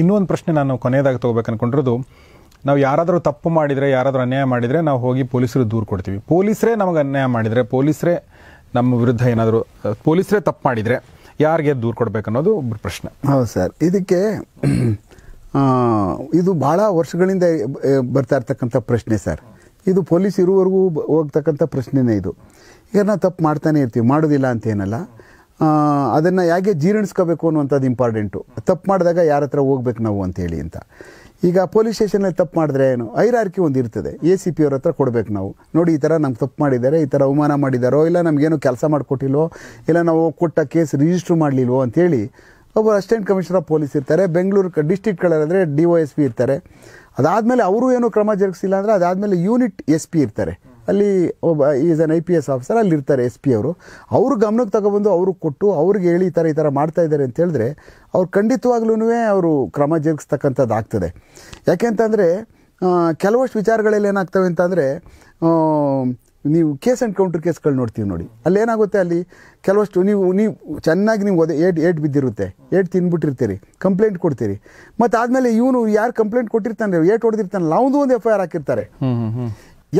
ಇನ್ನೊಂದು ಪ್ರಶ್ನೆ ನಾನು ಕೊನೆಯದಾಗಿ ತೊಗೋಬೇಕು ಅನ್ಕೊಂಡಿರೋದು ನಾವು ಯಾರಾದರೂ ತಪ್ಪು ಮಾಡಿದರೆ ಯಾರಾದರೂ ಅನ್ಯಾಯ ಮಾಡಿದರೆ ನಾವು ಹೋಗಿ ಪೊಲೀಸರು ದೂರು ಕೊಡ್ತೀವಿ ಪೊಲೀಸರೇ ನಮಗೆ ಅನ್ಯಾಯ ಮಾಡಿದರೆ ಪೊಲೀಸರೇ ನಮ್ಮ ವಿರುದ್ಧ ಏನಾದರೂ ಪೊಲೀಸರೇ ತಪ್ಪು ಮಾಡಿದರೆ ಯಾರಿಗೆ ದೂರು ಕೊಡಬೇಕು ಅನ್ನೋದು ಒಬ್ಬರು ಪ್ರಶ್ನೆ ಹೌದು ಸರ್ ಇದಕ್ಕೆ ಇದು ಭಾಳ ವರ್ಷಗಳಿಂದ ಬರ್ತಾ ಇರ್ತಕ್ಕಂಥ ಪ್ರಶ್ನೆ ಸರ್ ಇದು ಪೊಲೀಸ್ ಇರುವವರೆಗೂ ಹೋಗ್ತಕ್ಕಂಥ ಪ್ರಶ್ನೆನೇ ಇದು ಈಗ ನಾವು ತಪ್ಪು ಮಾಡ್ತಾನೆ ಇರ್ತೀವಿ ಮಾಡೋದಿಲ್ಲ ಅಂತ ಏನಲ್ಲ ಅದನ್ನು ಹೇಗೆ ಜೀರ್ಣಿಸ್ಕೋಬೇಕು ಅನ್ನುವಂಥದ್ದು ಇಂಪಾರ್ಟೆಂಟು ತಪ್ಪು ಮಾಡಿದಾಗ ಯಾರ ಹತ್ರ ಹೋಗ್ಬೇಕು ನಾವು ಅಂತೇಳಿ ಅಂತ ಈಗ ಪೊಲೀಸ್ ಸ್ಟೇಷನಲ್ಲಿ ತಪ್ಪು ಮಾಡಿದ್ರೆ ಏನು ಐರಾರ್ಕಿ ಒಂದು ಇರ್ತದೆ ಎ ಸಿ ಪಿ ಅವ್ರ ಹತ್ರ ಕೊಡಬೇಕು ನಾವು ನೋಡಿ ಈ ಥರ ನಮ್ಗೆ ತಪ್ಪು ಮಾಡಿದ್ದಾರೆ ಈ ಥರ ಅವಮಾನ ಮಾಡಿದಾರೋ ಇಲ್ಲ ನಮಗೇನು ಕೆಲಸ ಮಾಡಿಕೊಟ್ಟಿಲ್ವೋ ಇಲ್ಲ ನಾವು ಕೊಟ್ಟ ಕೇಸ್ ರಿಜಿಸ್ಟ್ರ್ ಮಾಡಲಿಲ್ವೋ ಅಂತೇಳಿ ಒಬ್ಬರು ಅಸಿಸ್ಟೆಂಟ್ ಕಮಿಷನರ್ ಆಫ್ ಪೊಲೀಸ್ ಇರ್ತಾರೆ ಬೆಂಗಳೂರು ಡಿಸ್ಟಿಕ್ಗಳಾದರೆ ಡಿ ಒ ಎಸ್ ಪಿ ಇರ್ತಾರೆ ಅದಾದಮೇಲೆ ಅವರು ಏನು ಕ್ರಮ ಜರುಗಿಸಿಲ್ಲ ಅಂದರೆ ಅದಾದಮೇಲೆ ಯೂನಿಟ್ ಎಸ್ ಪಿ ಇರ್ತಾರೆ ಅಲ್ಲಿ ಒಬ್ಬ is an I P S officer ಅಲ್ಲಿರ್ತಾರೆ ಎಸ್ ಪಿ ಅವರು ಅವ್ರ ಗಮನಕ್ಕೆ ತಗೊಬಂದು ಅವ್ರಿಗೆ ಕೊಟ್ಟು ಅವ್ರಿಗೆ ಹೇಳಿ ಈ ಥರ ಈ ಥರ ಮಾಡ್ತಾ ಇದ್ದಾರೆ ಅಂತ ಹೇಳಿದ್ರೆ ಅವ್ರು ಖಂಡಿತವಾಗ್ಲೂ ಅವರು ಕ್ರಮ ಜರುಗಿಸ್ತಕ್ಕಂಥದ್ದು ಆಗ್ತದೆ ಯಾಕೆಂತಂದರೆ ಕೆಲವಷ್ಟು ವಿಚಾರಗಳಲ್ಲಿ ಏನಾಗ್ತವೆ ಅಂತಂದರೆ ನೀವು ಕೇಸ್ ಆ್ಯಂಡ್ ಕೌಂಟರ್ ಕೇಸ್ಗಳು ನೋಡ್ತೀವಿ ನೋಡಿ ಅಲ್ಲಿ ಏನಾಗುತ್ತೆ ಅಲ್ಲಿ ಕೆಲವಷ್ಟು ನೀವು ನೀವು ಚೆನ್ನಾಗಿ ನೀವು ಓದಿ ಏಟ್ ಏಟ್ ಬಿದ್ದಿರುತ್ತೆ ಏಟ್ ತಿಂದ್ಬಿಟ್ಟಿರ್ತೀರಿ ಕಂಪ್ಲೇಂಟ್ ಕೊಡ್ತೀರಿ ಮತ್ತು ಆದಮೇಲೆ ಇವನು ಯಾರು ಕಂಪ್ಲೇಂಟ್ ಕೊಟ್ಟಿರ್ತಾನೆ ಏಟ್ ಹೊಡೆದಿರ್ತಾನಲ್ಲ ಅವನು ಒಂದು ಎಫ್ ಐ ಆರ್ ಹಾಕಿರ್ತಾರೆ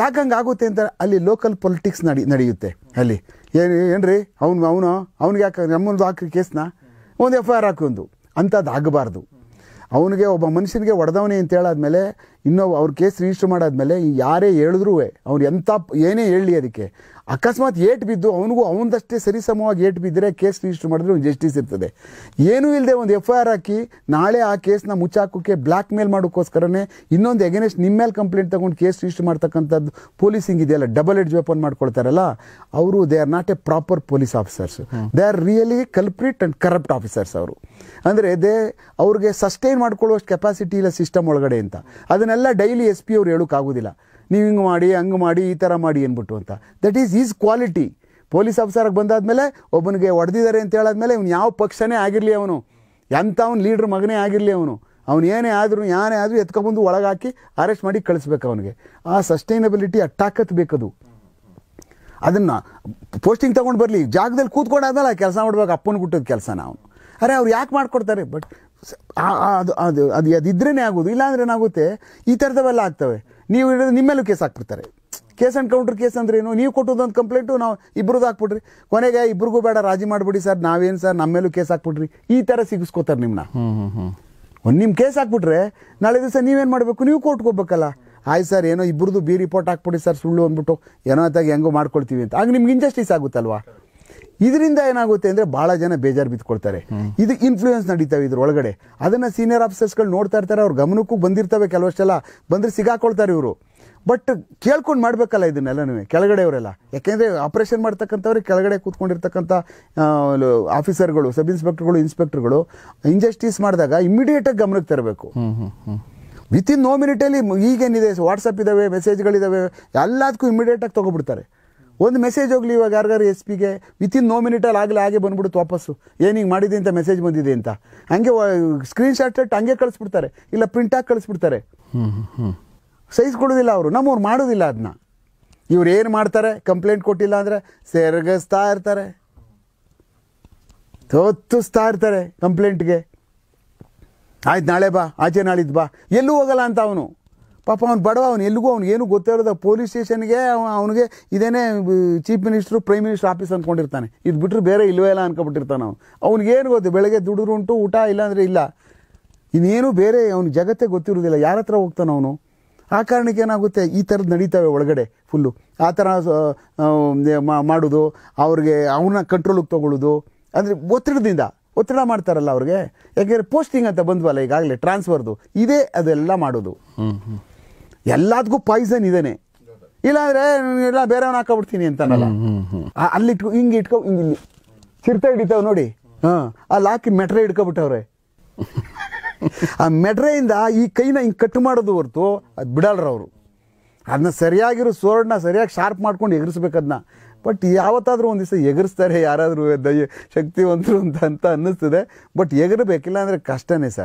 ಯಾಕೆ ಹಂಗೆ ಆಗುತ್ತೆ ಅಂತ ಅಲ್ಲಿ ಲೋಕಲ್ ಪೊಲಿಟಿಕ್ಸ್ ನಡಿ ನಡೆಯುತ್ತೆ ಅಲ್ಲಿ ಏನು ಏನು ರೀ ಅವ್ನು ಅವನು ಅವ್ನಿಗೆ ಯಾಕೆ ನಮ್ಮೊಂದು ಹಾಕಿ ಕೇಸ್ನ ಒಂದು ಎಫ್ ಐ ಆರ್ ಹಾಕೊಂದು ಅಂಥದ್ದು ಆಗಬಾರ್ದು ಅವನಿಗೆ ಒಬ್ಬ ಮನುಷ್ಯನಿಗೆ ಒಡೆದವನೇ ಅಂತ ಹೇಳಾದ್ಮೇಲೆ ಇನ್ನು ಅವ್ರ ಕೇಸ್ ರಿಜಿಸ್ಟರ್ ಮಾಡಾದ್ಮೇಲೆ ಯಾರೇ ಹೇಳಿದ್ರು ಅವ್ರು ಎಂಥ ಏನೇ ಹೇಳಿ ಅದಕ್ಕೆ ಅಕಸ್ಮಾತ್ ಏಟ್ ಬಿದ್ದು ಅವನಿಗೂ ಅವನದಷ್ಟೇ ಸರಿಸಮವಾಗಿ ಏಟ್ ಬಿದ್ದರೆ ಕೇಸ್ ರಿಜಿಸ್ಟರ್ ಮಾಡಿದ್ರೆ ಒಂದು ಜಸ್ಟಿಸ್ ಇರ್ತದೆ ಏನೂ ಇಲ್ಲದೆ ಒಂದು ಎಫ್ ಐ ಆರ್ ಹಾಕಿ ನಾಳೆ ಆ ಕೇಸ್ನ ಮುಚ್ಚಾಕೋಕ್ಕೆ ಬ್ಲ್ಯಾಕ್ ಮೇಲ್ ಮಾಡೋಕ್ಕೋಸ್ಕರನೇ ಇನ್ನೊಂದು ಎಗೇನೆಸ್ಟ್ ನಿಮ್ಮ ಮೇಲೆ ಕಂಪ್ಲೇಂಟ್ ತಗೊಂಡು ಕೇಸ್ ರಿಜಿಸ್ಟರ್ ಮಾಡ್ತಕ್ಕಂಥದ್ದು ಪೊಲೀಸಿಂಗ್ ಇದೆಯಲ್ಲ ಡಬಲ್ ಎಡ್ಜ್ ವೆಪನ್ ಮಾಡ್ಕೊಳ್ತಾರಲ್ಲ ಅವರು they are not a proper police officers they are really culprit and corrupt officers ಅವರು ಅಂದರೆ ದೇ ಅವ್ರಿಗೆ ಸಸ್ಟೈನ್ ಮಾಡ್ಕೊಳ್ಳುವಷ್ಟು ಕೆಪಾಸಿಟಿ ಇಲ್ಲ ಸಿಸ್ಟಮ್ ಒಳಗಡೆ ಅಂತ ಅದನ್ನ ಎಲ್ಲ ಡೈಲಿ ಎಸ್ ಪಿ ಅವ್ರು ಹೇಳೋಕ್ಕಾಗೋದಿಲ್ಲ ನೀವು ಹಿಂಗೆ ಮಾಡಿ ಹಂಗೆ ಮಾಡಿ ಈ ಥರ ಮಾಡಿ ಅಂದ್ಬಿಟ್ಟು ಅಂತ that is is quality police ಬಂದಾದ ಬಂದಾದಮೇಲೆ ಒಬ್ಬನಿಗೆ ಹೊಡೆದಿದ್ದಾರೆ ಅಂತ ಹೇಳಾದ್ಮೇಲೆ ಇವ್ನು ಯಾವ ಪಕ್ಷನೇ ಆಗಿರಲಿ ಅವನು ಅವ್ನು ಲೀಡ್ರ್ ಮಗನೇ ಆಗಿರಲಿ ಅವನು ಅವ್ನು ಏನೇ ಆದರೂ ಯಾನೇ ಆದರೂ ಎತ್ಕೊಂಬಂದು ಒಳಗೆ ಹಾಕಿ ಅರೆಸ್ಟ್ ಮಾಡಿ ಕಳಿಸ್ಬೇಕು ಅವನಿಗೆ ಆ ಸಸ್ಟೈನಬಿಲಿಟಿ ಅಟ್ಟಾಕತ್ ಬೇಕದು ಅದನ್ನು ಪೋಸ್ಟಿಂಗ್ ತೊಗೊಂಡು ಬರಲಿ ಜಾಗದಲ್ಲಿ ಕೂತ್ಕೊಂಡಾದ್ಮೇಲೆ ಆ ಕೆಲಸ ಮಾಡ್ಬೇಕು ಅಪ್ಪನ ಗುಟ್ಟದ ಕೆಲಸ ನಾವು ಅರೆ ಅವ್ರು ಯಾಕೆ ಮಾಡ್ಕೊಡ್ತಾರೆ ಬಟ್ ಅದು ಅದು ಅದು ಅದಿದ್ರೇ ಆಗೋದು ಇಲ್ಲಾಂದ್ರೆ ಏನಾಗುತ್ತೆ ಈ ಥರದವೆಲ್ಲ ಆಗ್ತವೆ ನೀವು ಇರೋದು ನಿಮ್ಮೇಲೂ ಕೇಸ್ ಹಾಕ್ಬಿಡ್ತಾರೆ ಕೇಸ್ ಅಂಡ್ ಕೌಂಟರ್ ಕೇಸ್ ಅಂದ್ರೆ ಏನು ನೀವು ಕೊಟ್ಟದೊಂದು ಕಂಪ್ಲೇಂಟು ನಾವು ಇಬ್ಬರದ್ದು ಹಾಕ್ಬಿಡ್ರಿ ಕೊನೆಗೆ ಇಬ್ರಿಗೂ ಬೇಡ ರಾಜಿ ಮಾಡಿಬಿಡಿ ಸರ್ ನಾವೇನು ಸರ್ ನಮ್ಮ ಮೇಲೂ ಕೇಸ್ ಹಾಕ್ಬಿಟ್ರಿ ಈ ಥರ ಸಿಗಿಸ್ಕೋತಾರೆ ನಿಮ್ಮನ್ನ ಒಂದು ನಿಮ್ಮ ಕೇಸ್ ಹಾಕ್ಬಿಟ್ರೆ ನಾಳೆ ದಿವಸ ನೀವೇನು ಮಾಡಬೇಕು ನೀವು ಕೋರ್ಟ್ಗೆ ಹೋಗ್ಬೇಕಲ್ಲ ಆಯ್ತು ಸರ್ ಏನೋ ಇಬ್ಬರದ್ದು ಬಿ ರಿಪೋರ್ಟ್ ಹಾಕ್ಬಿಡಿ ಸರ್ ಸುಳ್ಳು ಅಂದ್ಬಿಟ್ಟು ಏನೋ ಅತ್ತಾಗ ಹೆಂಗೋ ಮಾಡ್ಕೊಳ್ತೀವಿ ಅಂತ ಆಗ ನಿಮ್ಗೆ ಇಂಜಸ್ಟಿಸ್ ಆಗುತ್ತಲ್ವಾ ಇದರಿಂದ ಏನಾಗುತ್ತೆ ಅಂದರೆ ಭಾಳ ಜನ ಬೇಜಾರು ಬಿತ್ಕೊಳ್ತಾರೆ ಇದು ಇನ್ಫ್ಲೂಯೆನ್ಸ್ ನಡೀತಾವೆ ಇದ್ರ ಒಳಗಡೆ ಅದನ್ನು ಸೀನಿಯರ್ ಆಫೀಸರ್ಸ್ಗಳು ನೋಡ್ತಾ ಇರ್ತಾರೆ ಅವ್ರ ಗಮನಕ್ಕೂ ಬಂದಿರ್ತವೆ ಕೆಲವಷ್ಟೆಲ್ಲ ಬಂದ್ರೆ ಸಿಗಾಕೊಳ್ತಾರೆ ಇವರು ಬಟ್ ಕೇಳ್ಕೊಂಡು ಮಾಡಬೇಕಲ್ಲ ಇದನ್ನೆಲ್ಲನೂ ಅವರೆಲ್ಲ ಯಾಕೆಂದರೆ ಆಪರೇಷನ್ ಮಾಡ್ತಕ್ಕಂಥವ್ರಿಗೆ ಕೆಳಗಡೆ ಕೂತ್ಕೊಂಡಿರ್ತಕ್ಕಂಥ ಆಫೀಸರ್ಗಳು ಸಬ್ ಇನ್ಸ್ಪೆಕ್ಟರ್ಗಳು ಇನ್ಸ್ಪೆಕ್ಟರ್ಗಳು ಇಂಜಸ್ಟಿಸ್ ಮಾಡಿದಾಗ ಇಮ್ಮಿಡಿಯೇಟಾಗಿ ಗಮನಕ್ಕೆ ತರಬೇಕು ವಿತಿನ್ ನೋ ಮಿನಿಟಲ್ಲಿ ಈಗೇನಿದೆ ವಾಟ್ಸಪ್ ಇದಾವೆ ಮೆಸೇಜ್ಗಳಿದ್ದಾವೆ ಎಲ್ಲದಕ್ಕೂ ಇಮ್ಮಿಡಿಯೇಟಾಗಿ ತೊಗೊಬಿಡ್ತಾರೆ ಒಂದು ಮೆಸೇಜ್ ಹೋಗ್ಲಿ ಇವಾಗ ಯಾರಿಗಾರು ಎಸ್ ಪಿಗೆ ವಿತಿನ್ ನೋ ಮಿನಿಟಲ್ಲಿ ಆಗಲೇ ಹಾಗೆ ಬಂದ್ಬಿಡುತ್ತೆ ವಾಪಸ್ಸು ಏನು ಹಿಂಗೆ ಮಾಡಿದೆ ಅಂತ ಮೆಸೇಜ್ ಬಂದಿದೆ ಅಂತ ಹಂಗೆ ಸ್ಕ್ರೀನ್ ಶಾಟ್ ಹಂಗೆ ಕಳಿಸ್ಬಿಡ್ತಾರೆ ಇಲ್ಲ ಪ್ರಿಂಟಾಗಿ ಕಳಿಸ್ಬಿಡ್ತಾರೆ ಕೊಡೋದಿಲ್ಲ ಅವರು ನಮ್ಮವ್ರು ಮಾಡೋದಿಲ್ಲ ಅದನ್ನ ಇವ್ರು ಏನು ಮಾಡ್ತಾರೆ ಕಂಪ್ಲೇಂಟ್ ಕೊಟ್ಟಿಲ್ಲ ಅಂದರೆ ಸೆರಗಿಸ್ತಾ ಇರ್ತಾರೆ ತೋತ್ತಿಸ್ತಾ ಇರ್ತಾರೆ ಕಂಪ್ಲೇಂಟ್ಗೆ ಆಯ್ತು ನಾಳೆ ಬಾ ಆಚೆ ನಾಳಿದ್ದು ಬಾ ಎಲ್ಲೂ ಹೋಗಲ್ಲ ಅಂತ ಅವನು ಪಾಪ ಅವ್ನು ಬಡವ ಅವ್ನು ಎಲ್ಲಿಗೂ ಅವ್ನು ಏನು ಗೊತ್ತಿರೋದ ಪೊಲೀಸ್ ಸ್ಟೇಷನ್ಗೆ ಅವನಿಗೆ ಇದೇನೇ chief minister prime minister office ಅಂದ್ಕೊಂಡಿರ್ತಾನೆ ಇದು ಬಿಟ್ಟರೆ ಬೇರೆ ಇಲ್ಲವೇ ಇಲ್ಲ ಅನ್ಕೊಬಿಟ್ಟಿರ್ತಾನೆ ಅವನು ಅವ್ನಿಗೇನು ಗೊತ್ತು ಬೆಳಗ್ಗೆ ದುಡಿದ್ರು ಉಂಟು ಊಟ ಇಲ್ಲಾಂದರೆ ಇಲ್ಲ ಇನ್ನೇನು ಬೇರೆ ಅವ್ನು ಜಗತ್ತೇ ಗೊತ್ತಿರೋದಿಲ್ಲ ಯಾರ ಹತ್ರ ಹೋಗ್ತಾನೆ ಅವನು ಆ ಕಾರಣಕ್ಕೆ ಏನಾಗುತ್ತೆ ಈ ಥರದ್ದು ನಡೀತಾವೆ ಒಳಗಡೆ ಫುಲ್ಲು ಆ ಥರ ಮಾಡೋದು ಅವ್ರಿಗೆ ಅವನ್ನ ಕಂಟ್ರೋಲಿಗೆ ತೊಗೊಳ್ಳೋದು ಅಂದರೆ ಒತ್ತಡದಿಂದ ಒತ್ತಡ ಮಾಡ್ತಾರಲ್ಲ ಅವ್ರಿಗೆ ಯಾಕೆಂದರೆ ಪೋಸ್ಟಿಂಗ್ ಅಂತ ಬಂದ್ವಲ್ಲ ಈಗಾಗಲೇ ಟ್ರಾನ್ಸ್ಫರ್ದು ಇದೇ ಅದೆಲ್ಲ ಮಾಡೋದು ಎಲ್ಲದಕ್ಕೂ ಪಾಯ್ಸನ್ ಇದೇನೆ ಇಲ್ಲಾಂದ್ರೆ ಎಲ್ಲ ಬೇರೆವನ್ನ ಹಾಕೊಬಿಡ್ತೀನಿ ಅಂತಾನಲ್ಲ ಅಲ್ಲಿ ಇಟ್ಕೊ ಹಿಂಗೆ ಇಟ್ಕೊ ಹಿಂಗೆ ಇಲ್ಲಿ ಚಿರತೆ ನೋಡಿ ಹಾಂ ಅಲ್ಲಿ ಹಾಕಿ ಮೆಟ್ರೆ ಇಟ್ಕೊಬಿಟ್ಟವ್ರೆ ಆ ಮೆಟ್ರೆಯಿಂದ ಈ ಕೈನ ಹಿಂಗೆ ಕಟ್ ಮಾಡೋದು ಹೊರ್ತು ಅದು ಬಿಡಲ್ರ ಅವರು ಅದನ್ನ ಸರಿಯಾಗಿರೋ ಸೋರ್ಡ್ನ ಸರಿಯಾಗಿ ಶಾರ್ಪ್ ಮಾಡ್ಕೊಂಡು ಎಗರಿಸ್ಬೇಕದನ್ನ ಬಟ್ ಯಾವತ್ತಾದರೂ ಒಂದು ದಿವಸ ಎಗರಿಸ್ತಾರೆ ಯಾರಾದರೂ ದಯ ಶಕ್ತಿವಂತರು ಅಂತ ಅಂತ ಅನ್ನಿಸ್ತದೆ ಬಟ್ ಎಗರಬೇಕಿಲ್ಲ ಅಂದರೆ ಕಷ್ಟನೇ ಸರ್